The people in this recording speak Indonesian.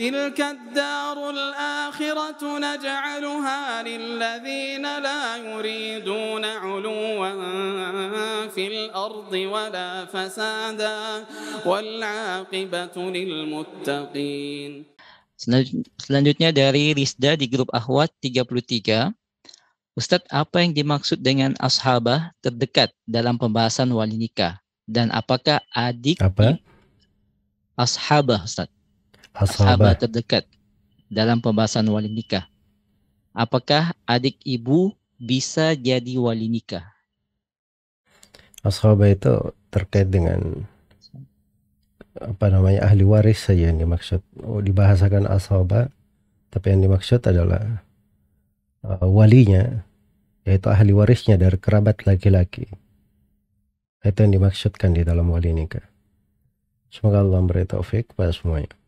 تلك الدار الآخرة نجعلها للذين لا يريدون علوا في الأرض ولا فسادا والعاقبة للمتقين Selanjutnya dari Rizda di grup Ahwat 33. Ustadz, apa yang dimaksud dengan ashabah terdekat dalam pembahasan wali nikah? Dan apakah adik apa? ashabah, Ustadz? sahabat terdekat dalam pembahasan wali nikah. Apakah adik ibu bisa jadi wali nikah? Ashaba itu terkait dengan apa namanya ahli waris saja yang dimaksud. Oh, dibahasakan ashaba, tapi yang dimaksud adalah uh, walinya, yaitu ahli warisnya dari kerabat laki-laki. Itu yang dimaksudkan di dalam wali nikah. Semoga Allah memberi taufik kepada semuanya.